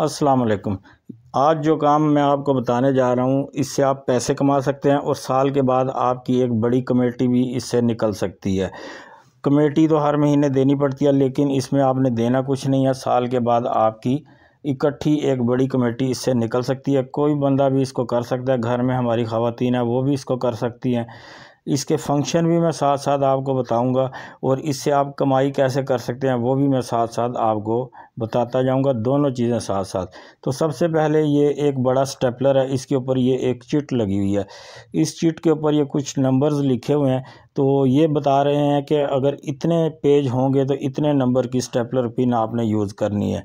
असलकम आज जो काम मैं आपको बताने जा रहा हूँ इससे आप पैसे कमा सकते हैं और साल के बाद आपकी एक बड़ी कमेटी भी इससे निकल सकती है कमेटी तो हर महीने देनी पड़ती है लेकिन इसमें आपने देना कुछ नहीं है साल के बाद आपकी इकट्ठी एक बड़ी कमेटी इससे निकल सकती है कोई बंदा भी इसको कर सकता है घर में हमारी खातन है वो भी इसको कर सकती हैं इसके फंक्शन भी मैं साथ साथ आपको बताऊंगा और इससे आप कमाई कैसे कर सकते हैं वो भी मैं साथ साथ आपको बताता जाऊंगा दोनों चीज़ें साथ साथ तो सबसे पहले ये एक बड़ा स्टेपलर है इसके ऊपर ये एक चिट लगी हुई है इस चिट के ऊपर ये कुछ नंबर्स लिखे हुए हैं तो ये बता रहे हैं कि अगर इतने पेज होंगे तो इतने नंबर की स्टेपलर पिन आपने यूज़ करनी है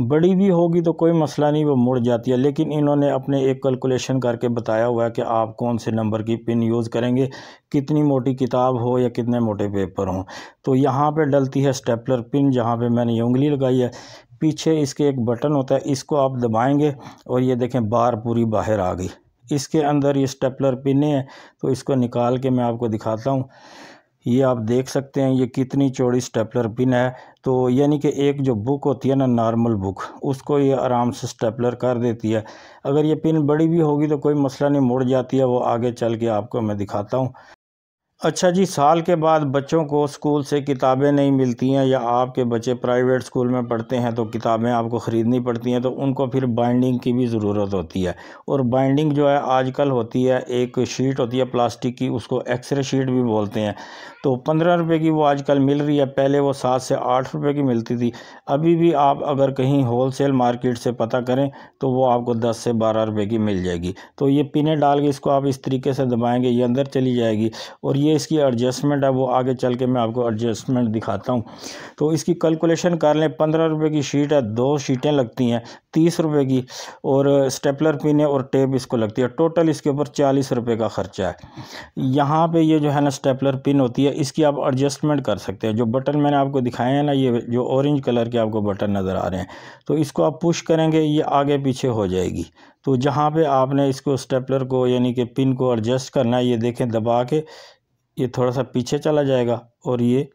बड़ी भी होगी तो कोई मसला नहीं वो मुड़ जाती है लेकिन इन्होंने अपने एक कैलकुलेशन करके बताया हुआ है कि आप कौन से नंबर की पिन यूज़ करेंगे कितनी मोटी किताब हो या कितने मोटे पेपर हों तो यहाँ पे डलती है स्टेपलर पिन जहाँ पे मैंने ये उंगली लगाई है पीछे इसके एक बटन होता है इसको आप दबाएंगे और ये देखें बार पूरी बाहर आ गई इसके अंदर ये स्टेपलर पिने हैं तो इसको निकाल के मैं आपको दिखाता हूँ ये आप देख सकते हैं ये कितनी चौड़ी स्टेपलर पिन है तो यानी कि एक जो बुक होती है ना नॉर्मल बुक उसको ये आराम से स्टेपलर कर देती है अगर ये पिन बड़ी भी होगी तो कोई मसला नहीं मुड़ जाती है वो आगे चल के आपको मैं दिखाता हूँ अच्छा जी साल के बाद बच्चों को स्कूल से किताबें नहीं मिलती हैं या आपके बच्चे प्राइवेट स्कूल में पढ़ते हैं तो किताबें आपको ख़रीदनी पड़ती हैं तो उनको फिर बाइंडिंग की भी ज़रूरत होती है और बाइंडिंग जो है आजकल होती है एक शीट होती है प्लास्टिक की उसको एक्सरे शीट भी बोलते हैं तो पंद्रह रुपये की वो आजकल मिल रही है पहले वो सात से आठ रुपये की मिलती थी अभी भी आप अगर कहीं होल मार्केट से पता करें तो वो आपको दस से बारह रुपये की मिल जाएगी तो ये पीने डाल के इसको आप इस तरीके से दबाएँगे ये अंदर चली जाएगी और ये इसकी एडजस्टमेंट है वो आगे चल के मैं आपको एडजस्टमेंट दिखाता हूँ तो इसकी कैलकुलेशन कर लें पंद्रह रुपये की शीट है दो शीटें लगती हैं तीस रुपये की और स्टेपलर है और टेप इसको लगती है टोटल इसके ऊपर चालीस रुपये का ख़र्चा है यहाँ पर ये जो है ना स्टेपलर पिन होती है इसकी आप एडजस्टमेंट कर सकते हैं जो बटन मैंने आपको दिखाए हैं ना ये जो ऑरेंज कलर के आपको बटन नज़र आ रहे हैं तो इसको आप पुश करेंगे ये आगे पीछे हो जाएगी तो जहाँ पे आपने इसको स्टेपलर को यानी कि पिन को एडजस्ट करना है ये देखें दबा के ये थोड़ा सा पीछे चला जाएगा और ये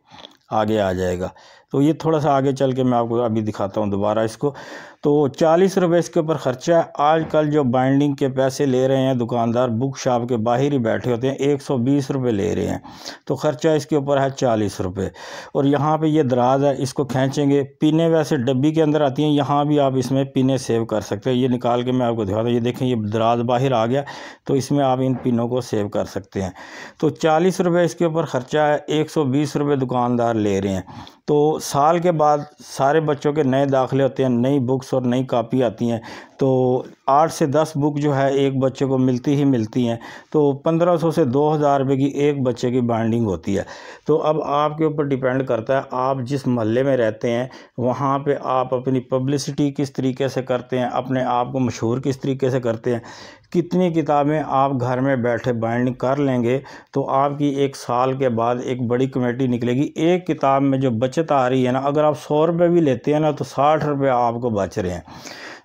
आगे आ जाएगा तो ये थोड़ा सा आगे चल के मैं आपको अभी दिखाता हूँ दोबारा इसको तो चालीस रुपये इसके ऊपर ख़र्चा है आजकल जो बाइंडिंग के पैसे ले रहे हैं दुकानदार बुक शॉप के बाहर ही बैठे होते हैं एक सौ बीस रुपये ले रहे हैं तो ख़र्चा इसके ऊपर है चालीस रुपये और यहाँ पर ये दराज है इसको खींचेंगे पीने वैसे डब्बी के अंदर आती हैं यहाँ भी आप इसमें पीने सेव कर सकते हैं ये निकाल के मैं आपको दिखाता हूँ ये देखें ये दराज बाहर आ गया तो इसमें आप इन पिनों को सेव कर सकते हैं तो चालीस रुपये इसके ऊपर ख़र्चा है एक सौ बीस रुपये दुकानदार ले रहे हैं तो साल के बाद सारे बच्चों के नए दाखिले होते हैं नई बुक्स और नई कापी आती हैं तो आठ से दस बुक जो है एक बच्चे को मिलती ही मिलती हैं तो पंद्रह सौ से दो हज़ार रुपये की एक बच्चे की बाइंडिंग होती है तो अब आपके ऊपर डिपेंड करता है आप जिस महल्ले में रहते हैं वहाँ पे आप अपनी पब्लिसिटी किस तरीके से करते हैं अपने आप को मशहूर किस तरीके से करते हैं कितनी किताबें आप घर में बैठे बाइंडिंग कर लेंगे तो आपकी एक साल के बाद एक बड़ी कमेटी निकलेगी एक किताब में जो बचत आ रही है ना अगर आप सौ रुपये भी लेते हैं ना तो साठ रुपये आपको बच रहे हैं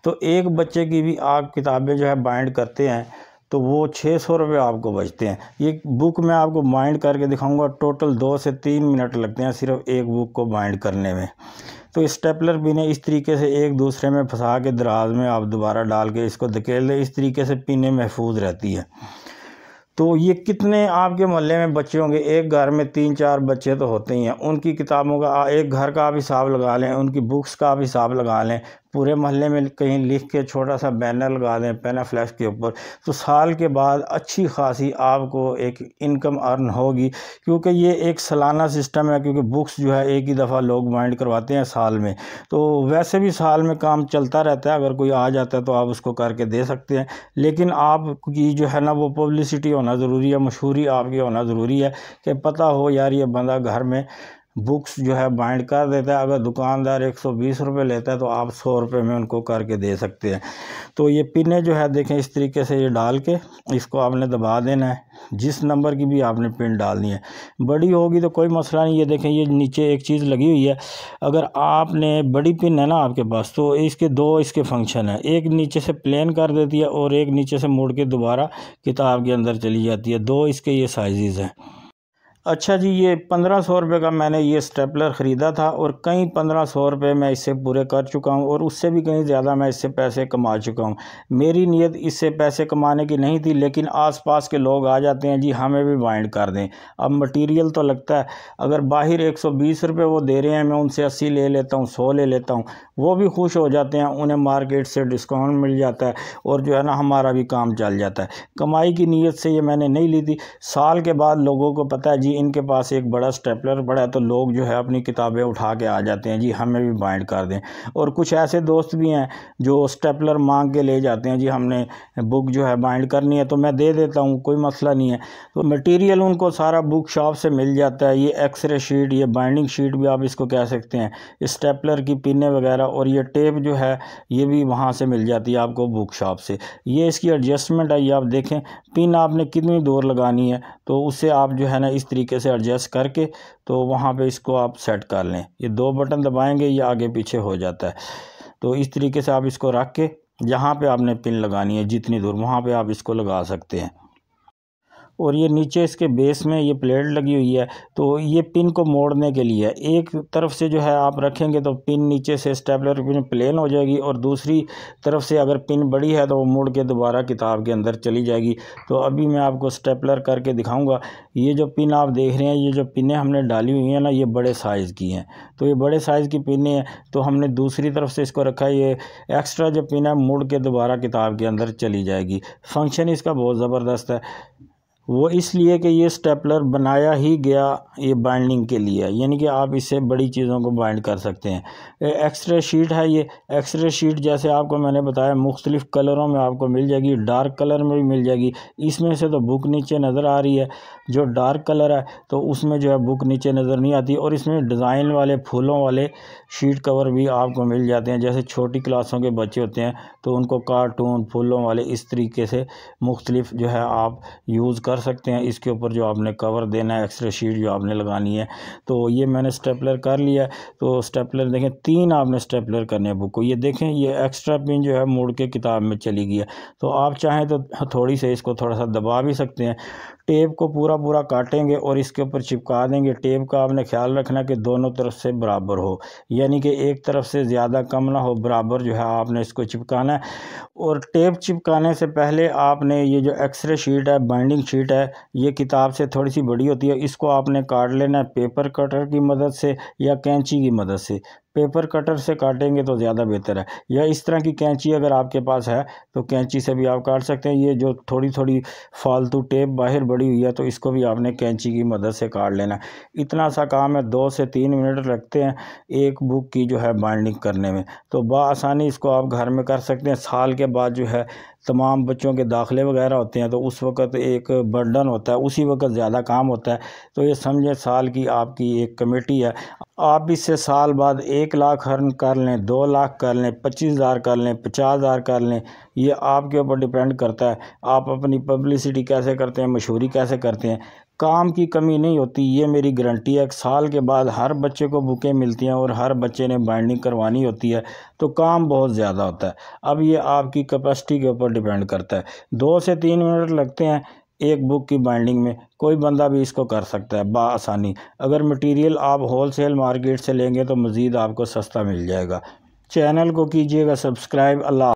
तो एक बच्चे की भी आप किताबें जो है बाइंड करते हैं तो वो छः सौ रुपये आपको बचते हैं ये बुक मैं आपको बाइंड करके दिखाऊंगा टोटल दो से तीन मिनट लगते हैं सिर्फ एक बुक को बाइंड करने में तो स्टेपलर पीने इस तरीके से एक दूसरे में फंसा के दराज में आप दोबारा डाल के इसको धकेल दें इस तरीके से पीने महफूज रहती है तो ये कितने आपके मोहल्ले में बच्चे होंगे एक घर में तीन चार बच्चे तो होते ही हैं उनकी किताबों का एक घर का आप हिसाब लगा लें उनकी बुक्स का आप हिसाब लगा लें पूरे महल्ले में कहीं लिख के छोटा सा बैनर लगा दें पैना फ्लैश के ऊपर तो साल के बाद अच्छी खासी आपको एक इनकम अर्न होगी क्योंकि ये एक सालाना सिस्टम है क्योंकि बुक्स जो है एक ही दफ़ा लोग माइंड करवाते हैं साल में तो वैसे भी साल में काम चलता रहता है अगर कोई आ जाता है तो आप उसको करके दे सकते हैं लेकिन आपकी जो है ना वो पब्लिसिटी होना ज़रूरी है मशहूरी आपकी होना ज़रूरी है कि पता हो यार ये बंदा घर में बुक्स जो है बाइंड कर देता है अगर दुकानदार एक सौ बीस रुपये लेता है तो आप सौ रुपये में उनको करके दे सकते हैं तो ये पिने जो है देखें इस तरीके से ये डाल के इसको आपने दबा देना है जिस नंबर की भी आपने पिन डालनी है बड़ी होगी तो कोई मसला नहीं ये देखें ये नीचे एक चीज़ लगी हुई है अगर आपने बड़ी पिन है ना आपके पास तो इसके दो इसके फंक्शन हैं एक नीचे से प्लेन कर देती है और एक नीचे से मोड़ के दोबारा किताब के अंदर चली जाती है दो इसके ये साइज़ हैं अच्छा जी ये पंद्रह सौ रुपये का मैंने ये स्टेपलर ख़रीदा था और कई पंद्रह सौ रुपये मैं इससे पूरे कर चुका हूँ और उससे भी कहीं ज़्यादा मैं इससे पैसे कमा चुका हूँ मेरी नीयत इससे पैसे कमाने की नहीं थी लेकिन आसपास के लोग आ जाते हैं जी हमें भी बाइंड कर दें अब मटेरियल तो लगता है अगर बाहर एक सौ बीस रुपये वो दे रहे हैं मैं उनसे अस्सी ले लेता हूँ सौ ले लेता हूँ वो भी खुश हो जाते हैं उन्हें मार्केट से डिस्काउंट मिल जाता है और जो है ना हमारा भी काम चल जाता है कमाई की नीयत से ये मैंने नहीं ली थी साल के बाद लोगों को पता है जी जी इनके पास एक बड़ा स्टेपलर बड़ा तो लोग जो है अपनी किताबें उठा के आ जाते हैं जी हमें भी बाइंड कर दें और कुछ ऐसे दोस्त भी हैं जो स्टेपलर मांग के ले जाते हैं जी हमने बुक जो है बाइंड करनी है तो मैं दे देता हूँ कोई मसला नहीं है तो मटीरियल उनको सारा बुक शॉप से मिल जाता है ये एक्सरे शीट ये बाइंडिंग शीट भी आप इसको कह सकते हैं स्टेपलर की पिने वगैरह और ये टेप जो है ये भी वहाँ से मिल जाती है आपको बुक शॉप से ये इसकी एडजस्टमेंट है ये आप देखें पिन आपने कितनी दूर लगानी है तो उससे आप जो है ना इस तरीके तरीके से एडजस्ट करके तो वहाँ पे इसको आप सेट कर लें ये दो बटन दबाएंगे ये आगे पीछे हो जाता है तो इस तरीके से आप इसको रख के जहाँ पे आपने पिन लगानी है जितनी दूर वहाँ पे आप इसको लगा सकते हैं और ये नीचे इसके बेस में ये प्लेट लगी हुई है तो ये पिन को मोड़ने के लिए एक तरफ से जो है आप रखेंगे तो पिन नीचे से स्टेपलर पिन प्लेन हो जाएगी और दूसरी तरफ से अगर पिन बड़ी है तो वो मुड़ के दोबारा किताब के अंदर चली जाएगी तो अभी मैं आपको स्टेपलर करके दिखाऊँगा ये जो पिन आप देख रहे हैं ये जो पिनें हमने डाली हुई हैं ना ये बड़े साइज़ की हैं तो ये बड़े साइज़ की पिनें हैं तो हमने दूसरी तरफ से इसको रखा है ये एक्स्ट्रा जो पिन है मुड़ के दोबारा किताब के अंदर चली जाएगी फंक्शन इसका बहुत ज़बरदस्त है वो इसलिए कि ये स्टेपलर बनाया ही गया ये बाइंडिंग के लिए यानी कि आप इससे बड़ी चीज़ों को बाइंड कर सकते हैं एक्सरे शीट है ये एक्सरे शीट जैसे आपको मैंने बताया मुख्तलिफ़ कलरों में आपको मिल जाएगी डार्क कलर में भी मिल जाएगी इसमें से तो बुक नीचे नज़र आ रही है जो डार्क कलर है तो उसमें जो है बुक नीचे नज़र नहीं आती और इसमें डिज़ाइन वाले फूलों वाले शीट कवर भी आपको मिल जाते हैं जैसे छोटी क्लासों के बच्चे होते हैं तो उनको कार्टून फूलों वाले इस तरीके से मुख्तलिफ़ जो है आप यूज़ कर कर सकते हैं इसके ऊपर जो आपने कवर देना है एक्सरे शीट जो आपने लगानी है तो ये मैंने स्टेपलर कर लिया तो स्टेपलर देखें तीन आपने स्टेपलर करने हैं बुक को ये देखें ये एक्स्ट्रा पिन जो है मुड़ के किताब में चली गई है तो आप चाहें तो थोड़ी से इसको थोड़ा सा दबा भी सकते हैं टेप को पूरा पूरा काटेंगे और इसके ऊपर चिपका देंगे टेप का आपने ख्याल रखना कि दोनों तरफ से बराबर हो यानी कि एक तरफ से ज़्यादा कम ना हो बराबर जो है आपने इसको चिपकाना है और टेप चिपकाने से पहले आपने ये जो एक्सरे शीट है बाइंडिंग शीट है ये किताब से थोड़ी सी बड़ी होती है इसको आपने काट लेना है पेपर कटर की मदद से या कैंची की मदद से पेपर कटर से काटेंगे तो ज़्यादा बेहतर है या इस तरह की कैंची अगर आपके पास है तो कैंची से भी आप काट सकते हैं ये जो थोड़ी थोड़ी फालतू टेप बाहर बड़ी हुई है तो इसको भी आपने कैंची की मदद से काट लेना इतना सा काम है दो से तीन मिनट लगते हैं एक बुक की जो है बाइंडिंग करने में तो बसानी इसको आप घर में कर सकते हैं साल के बाद जो है तमाम बच्चों के दाखिले वगैरह होते हैं तो उस वक़्त एक बर्डन होता है उसी वक़्त ज़्यादा काम होता है तो ये समझें साल की आपकी एक कमेटी है आप इससे साल बाद एक लाख हर्न कर लें दो लाख कर लें पच्चीस हज़ार कर लें पचास हज़ार कर लें ये आपके ऊपर डिपेंड करता है आप अपनी पब्लिसिटी कैसे करते हैं मशहूरी कैसे करते हैं काम की कमी नहीं होती ये मेरी गारंटी है एक साल के बाद हर बच्चे को बुकें मिलती हैं और हर बच्चे ने बाइंडिंग करवानी होती है तो काम बहुत ज़्यादा होता है अब ये आपकी कैपेसिटी के ऊपर डिपेंड करता है दो से तीन मिनट लगते हैं एक बुक की बाइंडिंग में कोई बंदा भी इसको कर सकता है बासानी अगर मटीरियल आप होल मार्केट से लेंगे तो मज़ीद आपको सस्ता मिल जाएगा चैनल को कीजिएगा सब्सक्राइब अल्लाह